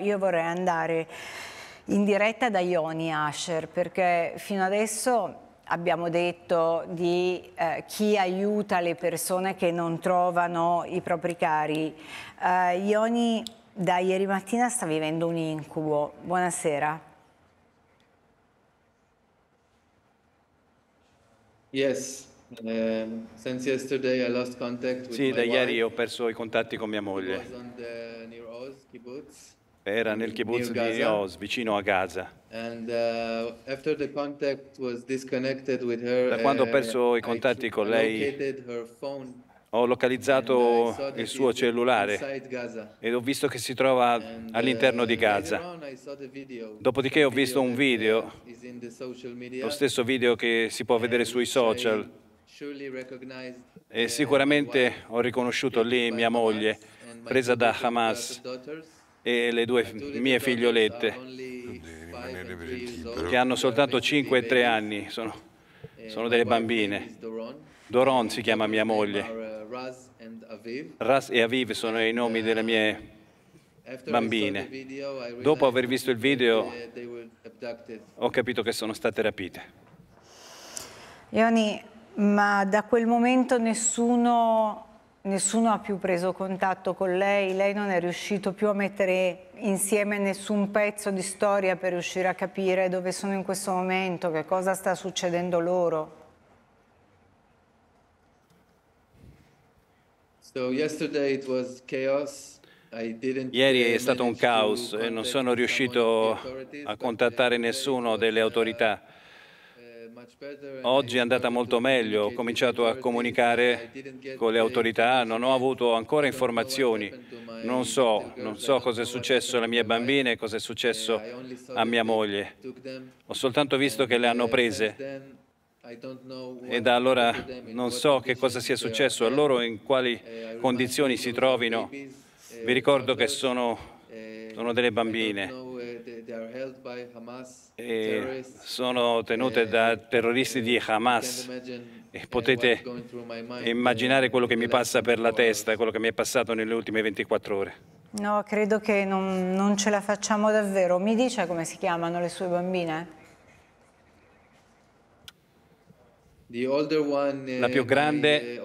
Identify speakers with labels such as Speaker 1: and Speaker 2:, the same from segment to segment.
Speaker 1: Io vorrei andare in diretta da Ioni Asher perché fino adesso abbiamo detto di eh, chi aiuta le persone che non trovano i propri cari. Eh, Ioni da ieri mattina sta vivendo un incubo. Buonasera.
Speaker 2: Yes. Um, since yesterday I lost contact with sì, da ieri ho perso
Speaker 3: i contatti con mia moglie.
Speaker 2: Era nel kibbutz di Neoz,
Speaker 3: vicino a Gaza.
Speaker 2: And, uh, her, da quando ho uh, perso i contatti con lei,
Speaker 3: ho localizzato il suo cellulare ed ho visto che si trova uh, all'interno di Gaza. Dopodiché ho visto un video,
Speaker 2: uh, lo stesso
Speaker 3: video che si può vedere sui social. E sicuramente ho riconosciuto lì mia moglie, presa da Hamas e le due mie figliolette che hanno soltanto 5 e 3 eh, anni, sono, sono, delle bambine. Doron si chiama mia moglie.
Speaker 2: Uh, Raz
Speaker 3: e Aviv sono i nomi delle uh, mie bambine. Dopo aver visto il video ho capito che sono state rapite.
Speaker 1: Leoni, ma da quel momento nessuno nessuno ha più preso contatto con lei, lei non è riuscito più a mettere insieme nessun pezzo di storia per riuscire a capire dove sono in questo momento, che cosa sta succedendo loro.
Speaker 2: So yesterday it was chaos. Ieri
Speaker 3: è stato un caos e non sono riuscito a contattare nessuno delle uh, autorità. Oggi è andata molto meglio, ho cominciato a comunicare con le autorità, non ho avuto ancora informazioni, non so, non so cosa è successo alle mie bambine e cosa è successo a mia moglie. Ho soltanto visto che le hanno prese e da allora non so che cosa sia successo a loro e in quali condizioni si trovino. Vi ricordo che sono, sono delle bambine
Speaker 2: e
Speaker 3: sono tenute eh, da terroristi di Hamas. E potete immaginare quello che mi passa per la testa, quello che mi è passato nelle ultime 24 ore.
Speaker 1: No, credo che non, non ce la facciamo davvero. Mi dice come si chiamano le sue bambine?
Speaker 2: La più eh, grande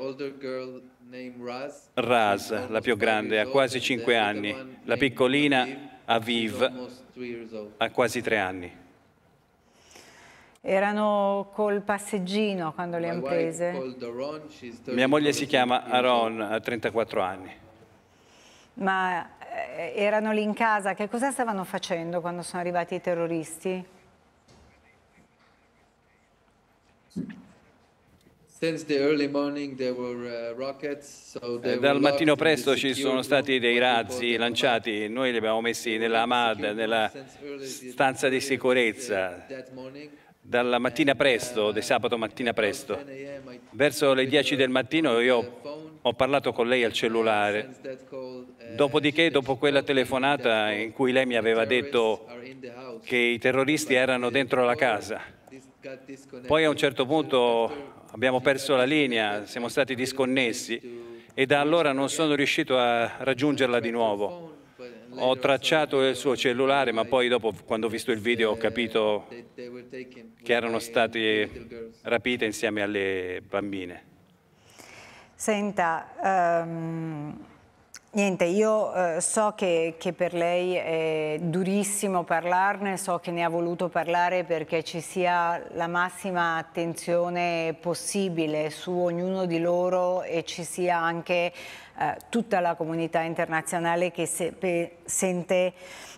Speaker 3: Raz, la più grande, ha quasi 5 anni. La piccolina Aviv a quasi tre anni.
Speaker 2: Erano
Speaker 1: col passeggino quando le hanno prese.
Speaker 2: Mia moglie si
Speaker 3: chiama Aaron, ha 34 anni.
Speaker 1: Ma eh, erano lì in casa, che cosa stavano facendo quando sono arrivati i terroristi?
Speaker 2: Dal mattino presto ci sono stati
Speaker 3: dei razzi lanciati, noi li abbiamo messi nella MAD, nella stanza di sicurezza, uh, dalla mattina presto, uh, di sabato mattina presto. Verso le 10 del mattino io uh, ho parlato con lei al cellulare, dopodiché dopo quella telefonata in cui lei mi aveva detto che i terroristi erano dentro la casa, poi a un certo punto abbiamo perso la linea, siamo stati disconnessi e da allora non sono riuscito a raggiungerla di nuovo. Ho tracciato il suo cellulare, ma poi dopo, quando ho visto il video, ho capito che erano state rapite insieme alle bambine.
Speaker 1: Senta, um... Niente, io eh, so che, che, per lei è durissimo parlarne, so che ne ha voluto parlare perché ci sia la massima attenzione possibile su ognuno di loro e ci sia anche eh, tutta la comunità internazionale che se, pe, sente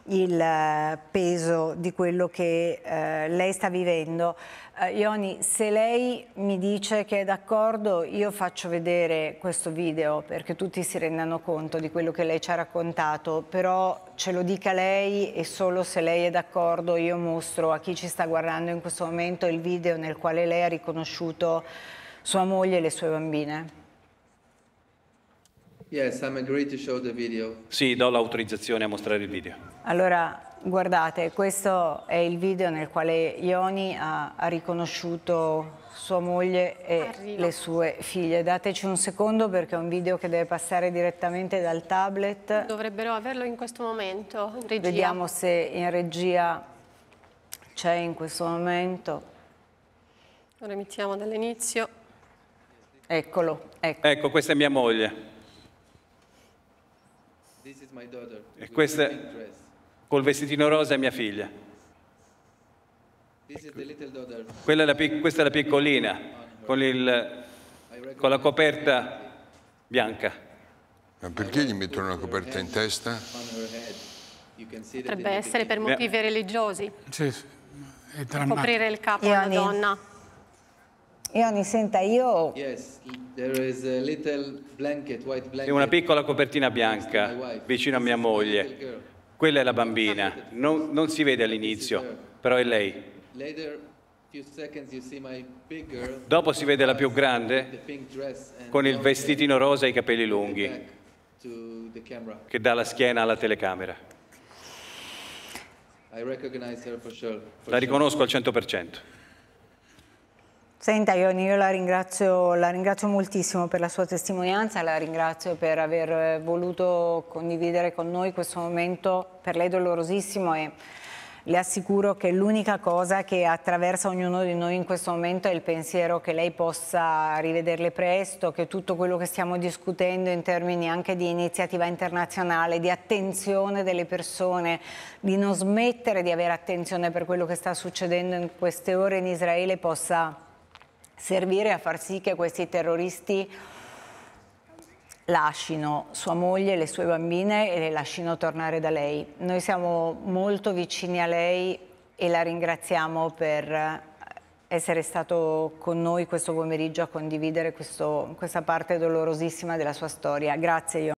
Speaker 1: il eh, peso di quello che eh, lei sta vivendo. Eh, Ioni, se lei mi dice che è d'accordo, io faccio vedere questo video perché tutti si rendano conto di quello che lei ci ha raccontato, però ce lo dica lei e solo se lei è d'accordo io mostro a chi ci sta guardando in questo momento il video nel quale lei ha riconosciuto sua moglie e le sue bambine.
Speaker 3: Yes, I'm agree to show the video. Sì, do l'autorizzazione a mostrare il video.
Speaker 1: Allora, guardate, questo è il video nel quale Ioni ha, ha riconosciuto sua moglie e Arrivo. le sue figlie. Dateci un secondo perché è un video che deve passare direttamente dal tablet. Dovrebbero averlo in questo momento, in regia. Vediamo se in regia c'è in questo momento. Ora iniziamo dall'inizio.
Speaker 2: Eccolo,
Speaker 1: ecco. Ecco,
Speaker 3: questa è mia moglie.
Speaker 2: Daughter, e questa
Speaker 3: col vestitino rosa è mia figlia. È la questa è la piccolina con, il, con la coperta bianca. Ma perché gli mettono una coperta in testa?
Speaker 2: Potrebbe essere per
Speaker 1: motivi religiosi.
Speaker 2: Sì, sì. È coprire
Speaker 1: il capo alla donna.
Speaker 2: Ioni, senta, io... C'è una
Speaker 3: piccola copertina bianca vicino a mia moglie. Quella è la bambina. Non, non si vede all'inizio, però è lei.
Speaker 2: Dopo si vede la più grande con il vestitino
Speaker 3: rosa e i capelli lunghi che dà la schiena alla telecamera. La riconosco al 100%.
Speaker 1: Senta Ioni, io la ringrazio, la ringrazio, moltissimo per la sua testimonianza, la ringrazio per aver voluto condividere con noi questo momento per lei dolorosissimo e le assicuro che l'unica cosa che attraversa ognuno di noi in questo momento è il pensiero che lei possa rivederle presto, che tutto quello che stiamo discutendo in termini anche di iniziativa internazionale, di attenzione delle persone, di non smettere di avere attenzione per quello che sta succedendo in queste ore in Israele possa servire a far sì che questi terroristi lasciano sua moglie, le sue bambine e le lasciano tornare da lei. Noi siamo molto vicini a lei e la ringraziamo per essere stato con noi questo pomeriggio a condividere questo, questa parte dolorosissima della sua storia. Grazie. Io.